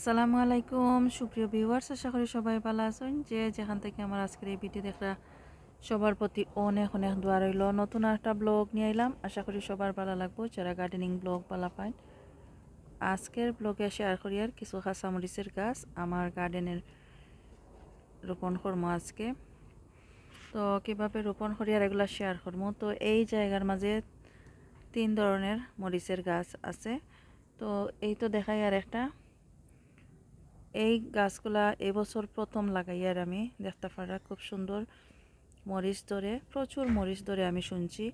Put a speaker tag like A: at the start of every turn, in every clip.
A: আসসালামু আলাইকুম সুপ্রিয় ভিউয়ার্স আশা করি সবাই ভালো আছেন যে যেখান থেকে আমার আজকের এই ভিডিও দেখা সবার প্রতি অনেক অনেক দোয়া রইল নতুন একটা ব্লগ নিয়ে এলাম আশা করি সবার ভালো লাগবো যারা গার্ডেনিং ব্লগ ভালো পায় আজকের ব্লগে শেয়ার করি আর কিছু কাঁচামরিচের গাছ আমার গার্ডেনের রোপণ কর্ম আজকে তো কীভাবে রোপণ করি আর এগুলো শেয়ার করবো তো এই জায়গার মাঝে তিন ধরনের মরিচের গাছ আছে তো এই তো দেখাই আর একটা এই গাছগুলা এবছর প্রথম লাগাই আর আমি দেখতে পারা খুব সুন্দর মরিচ ধরে প্রচুর মরিচ ধরে আমি শুনছি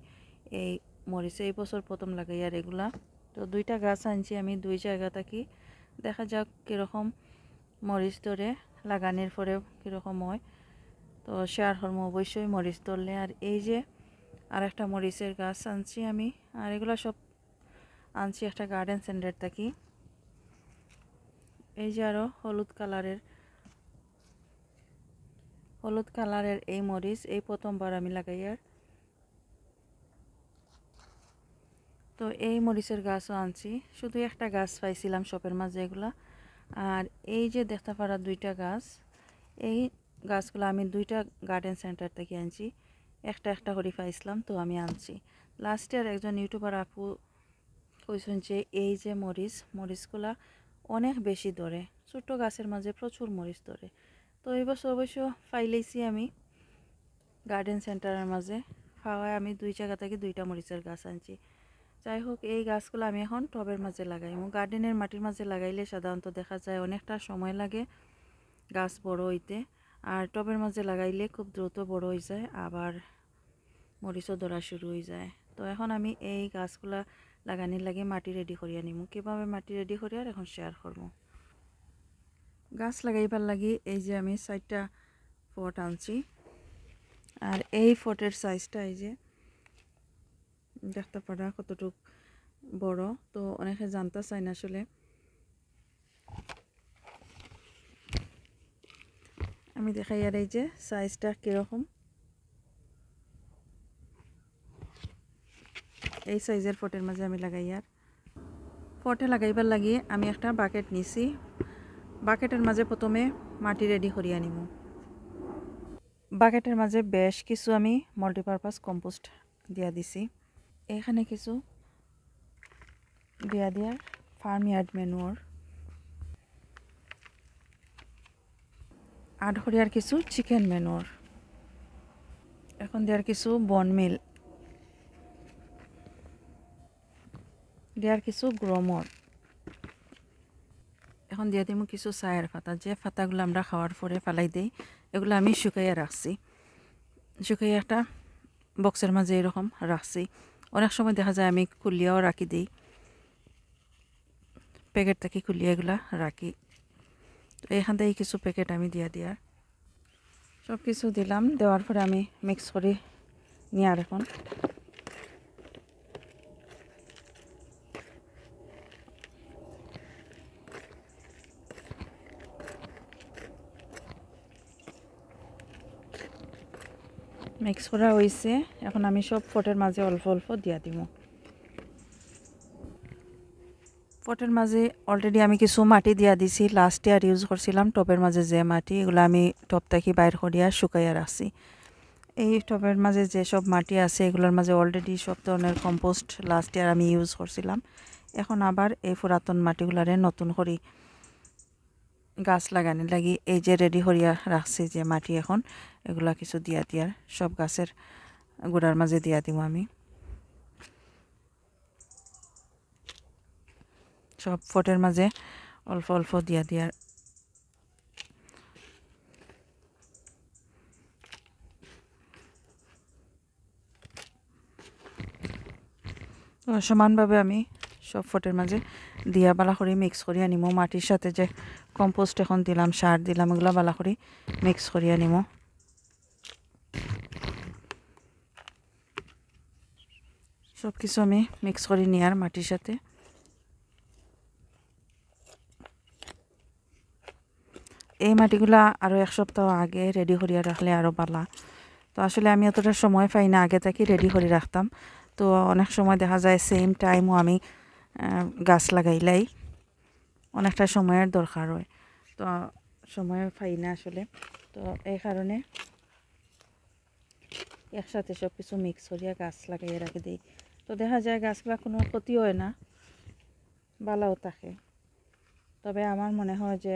A: এই মরিচে এই বছর প্রথম লাগাই আর এগুলা তো দুইটা গাছ আনছি আমি দুই জায়গা থাকি দেখা যাক কীরকম মরিচ ধরে লাগানোর পরে কীরকম হয় তো শেয়ার হর্ম অবশ্যই মরিচ ধরলে আর এই যে আর একটা মরিচের গাছ আনছি আমি আর এগুলা সব আনছি একটা গার্ডেন সেন্টার থাকি এই যে আরও হলুদ কালারের হলুদ কালারের এই মরিচ এই প্রথমবার আমি লাগাই আর তো এই মরিচের গাছও আনছি শুধু একটা গাছ পাইছিলাম শপের মাঝে এগুলা আর এই যে দেখতে পারা দুইটা গাছ এই গাছগুলো আমি দুইটা গার্ডেন সেন্টার থেকে আনছি একটা একটা হরি পাইছিলাম তো আমি আনছি লাস্ট ইয়ার একজন ইউটিউবার আপু কইসেন যে এই যে মরিচ মরিচগুলা অনেক বেশি ধরে ছোট গাছের মাঝে প্রচুর মরিচ ধরে তো এই বছর অবশ্য ফাইলেছি আমি গার্ডেন সেন্টারের মাঝে খাওয়ায় আমি দুই জায়গা থেকে দুইটা মরিচের গাছ আনছি যাই হোক এই গাছগুলো আমি এখন টবের মাঝে লাগাই এবং গার্ডেনের মাটির মাঝে লাগাইলে সাধারণত দেখা যায় অনেকটা সময় লাগে গাছ বড় হইতে আর টবের মাঝে লাগাইলে খুব দ্রুত বড় হয়ে যায় আবার মরিচও ধরা শুরু হয়ে যায় তো এখন আমি এই গাছগুলা লাগানির লাগে মাটি রেডি করে আনিমু কীভাবে মাটি রেডি করি আর এখন শেয়ার করবো গাছ লাগাইবার লাগি এই যে আমি সাইডটা ফট আনছি আর এই ফটের সাইজটা এই যে দেখতে পারা কতটুক বড় তো অনেকে জানতে চাই না আসলে আমি দেখাই আর এই যে সাইজটা কীরকম এই সাইজের ফটের মাঝে আমি লাগাই আর ফটে লাগাইবার লাগি আমি একটা বাকেট নিছি বাকেটের মাঝে প্রথমে মাটি রেডি করিয়া নিব বাকেটের মাঝে বেশ কিছু আমি মাল্টিপারপাস কম্পোস্ট দিয়া দিছি এখানে কিছু দিয়া দিয়ার ফার্ম ইয়ার্ড ম্যানুয়ার আট হরিয়ার কিছু চিকেন ম্যানুয়ার এখন দেওয়ার কিছু বনমিল দেওয়ার কিছু গ্রমর এখন দিয়ে দিই কিছু চায়ের পাতা যে পাতাগুলো আমরা খাওয়ার পরে ফেলাই দিই এগুলো আমি শুকাইয়া রাখছি শুকাইয়া একটা বক্সের মাঝে এরকম রাখছি অনেক সময় দেখা যায় আমি খুলিয়াও রাখি দিই প্যাকেট থাকি খুলিয়া এগুলা রাখি তো এখান থেকে কিছু প্যাকেট আমি দিয়া দিয়ার সব কিছু দিলাম দেওয়ার পরে আমি মিক্স করে নিয়ার এখন মিক্স করা হয়েছে এখন আমি সব ফটের মাঝে অল্প অল্প দিয়া দিব পটের মাঝে অলরেডি আমি কিছু মাটি দিয়া দিছি লাস্ট ইয়ার ইউজ করছিলাম টপের মাঝে যে মাটি এগুলো আমি টপ থাকি বাইর করিয়া শুকাইয়া রাখছি এই টপের মাঝে যে সব মাটি আছে এগুলোর মাঝে অলরেডি সব ধরনের কম্পোস্ট লাস্ট ইয়ার আমি ইউজ করছিলাম এখন আবার এই পুরাতন মাটিগুলারে নতুন করি গাছ লাগানি লাগি এই যে রেডি হরিয়া রাখছি যে মাটি এখন এগুলা কিছু দিয়া দিয়ার সব গাছের গোড়ার মাঝে দিয়া দিব আমি সব ফটের মাঝে অল্প অল্প দিয়া দিয়ার সমানভাবে আমি সব ফটের মাঝে দিয়া বালাখড়ি মিক্স করি আনিম মাটির সাথে যে কম্পোস্ট এখন দিলাম সার দিলাম এগুলো বালাখড়ি মিক্স করি আনিম সব কিছু আমি মিক্স করে নিই আর মাটির সাথে এই মাটিগুলা আরও এক সপ্তাহ আগে রেডি করিয়া রাখলে আরও বালা তো আসলে আমি অতটা সময় পাই না আগে থাকি রেডি করে রাখতাম তো অনেক সময় দেখা যায় সেম টাইমও আমি গাছ লাগাইলাই অনেকটা সময়ের দরকার হয় তো সময় পাই না আসলে তো এই কারণে একসাথে সব কিছু মিক্স করিয়া গাছ লাগাইয়া রাখি দিই তো দেখা যায় গাছগুলা কোনো ক্ষতি হয় না বালাও থাকে তবে আমার মনে হয় যে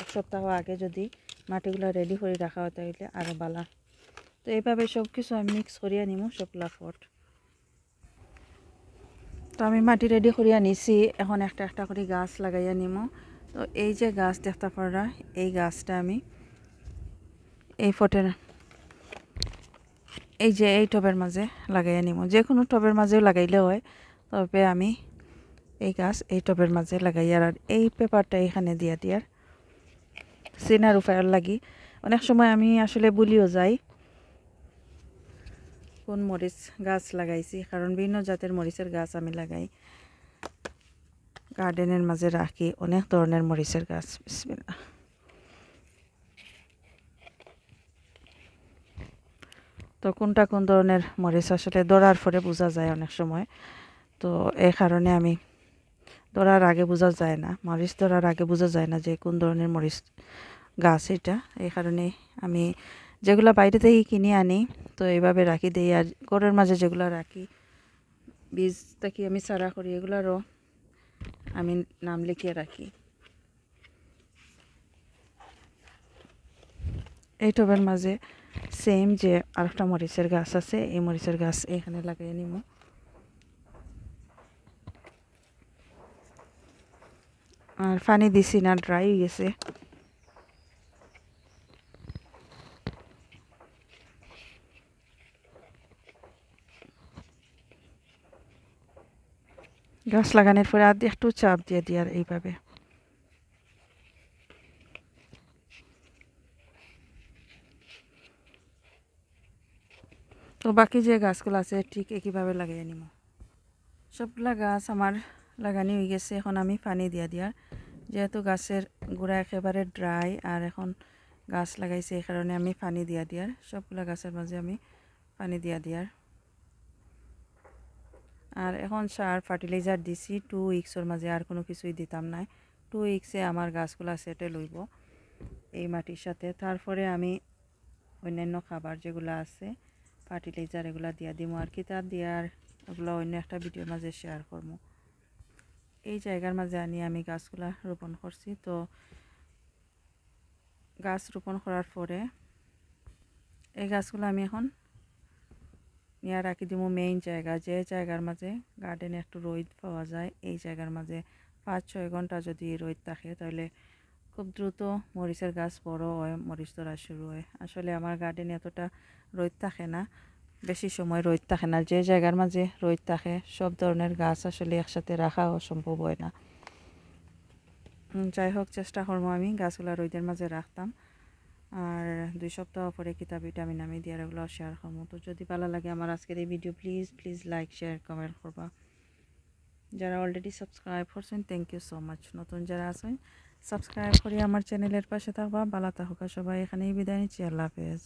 A: এক সপ্তাহ আগে যদি মাটিগুলো রেডি করে রাখা হয় তাহলে আরও বালা তো এইভাবে সব কিছু আমি মিক্স করিয়া নিমো সবগুলা ফট তো আমি মাটি রেডি করে আনিছি এখন একটা একটা করে গাছ লাগাইয়া নিমো তো এই যে গাছ দেখতে পারা এই গাছটা আমি এই ফটের এই যে এই টবের মাঝে লাগাই আনিম যে কোনো টবের মাঝেও লাগাইলে হয় তবে আমি এই গাছ এই টবের মাঝে লাগাই আর এই পেপারটা এখানে দিয়া দিয়ার সিনার উপায়ের লাগি অনেক সময় আমি আসলে বলিও যাই কোন মরিচ গাছ লাগাইছি কারণ বিভিন্ন জাতের মরিচের গাছ আমি লাগাই গার্ডেনের মাঝে রাখি অনেক ধরনের মরিচের গাছ বিসমিল্লা তো কোনটা কোন ধরনের মরিচ আসলে দরার পরে বোঝা যায় অনেক সময় তো এই কারণে আমি দরার আগে বোঝা যায় না মরিচ দরার আগে বোঝা যায় না যে কোন ধরনের মরিচ গাছ এটা এই কারণে আমি যেগুলো বাইরে থেকে কিনে আনি তো এইভাবে রাখি দিই আর ঘরের মাঝে যেগুলো রাখি বীজ থেকে আমি সারা করি এগুলোরও আমি নাম লিখিয়ে রাখি এই টবের মাঝে সেম যে আরেকটা মরিচের গাছ আছে এই মরিচের গাছ এখানে লাগিয়ে নিব আর পানি দিছি না ড্রাই হয়ে গেছে গাছ লাগানোর পরে আর একটু চাপ দিয়ে দিয়ার এইভাবে তো বাকি যে গাছগুলো আছে ঠিক একইভাবে লাগাই আনিম সবগুলা গাছ আমার লাগানি হয়ে গেছে এখন আমি পানি দিয়া দিয়ার যেহেতু গাছের গোড়া একেবারে ড্রাই আর এখন গাছ লাগাইছে এই কারণে আমি পানি দিয়া দিয়ার সবগুলা গাছের মাঝে আমি পানি দিয়া দিয়ার আর এখন সার ফার্টিলাইজার দিছি টু উইক্সর মাঝে আর কোনো কিছুই দিতাম না টু উইক্সে আমার গাছগুলা সেটে লইব এই মাটির সাথে তারপরে আমি অন্যান্য খাবার যেগুলো আছে ফার্টিলাইজার এগুলো দিয়া দিব আর কি তার দেওয়ার ওগুলো অন্য একটা ভিডিওর মাঝে শেয়ার করবো এই জায়গার মাঝে আনি আমি গাছগুলা রোপণ করছি তো গাছ রোপণ করার পরে এই গাছগুলো আমি এখন নিয়ে রাখি দিব মেইন জায়গা যে জায়গার মাঝে গার্ডেনে একটু রোদ পাওয়া যায় এই জায়গার মাঝে পাঁচ ছয় ঘন্টা যদি রোদ থাকে তাহলে খুব দ্রুত মরিচের গাছ বড় হয় মরিচ ধরা শুরু হয় আসলে আমার গার্ডেনে এতটা রোদ থাকে না বেশি সময় রোদ থাকে না যে জায়গার মাঝে রোদ থাকে সব ধরনের গাছ আসলে একসাথে রাখা অসম্ভব হয় না যাই হোক চেষ্টা করবো আমি গাছগুলা রোদের মাঝে রাখতাম আর দুই সপ্তাহ পরে কিতাব ভিটামিন আমি দিয়ার এগুলো শেয়ার করবো তো যদি ভালো লাগে আমার আজকের এই video please please like share comment করবা যারা অলরেডি সাবস্ক্রাইব করছেন থ্যাংক ইউ সো মাচ নতুন যারা আছেন সাবস্ক্রাইব করে আমার চ্যানেলের পাশে থাকবা ভালো থাকুকা সবাই এখানেই বিদায় নিচ্ছি আল্লাহ হাফেজ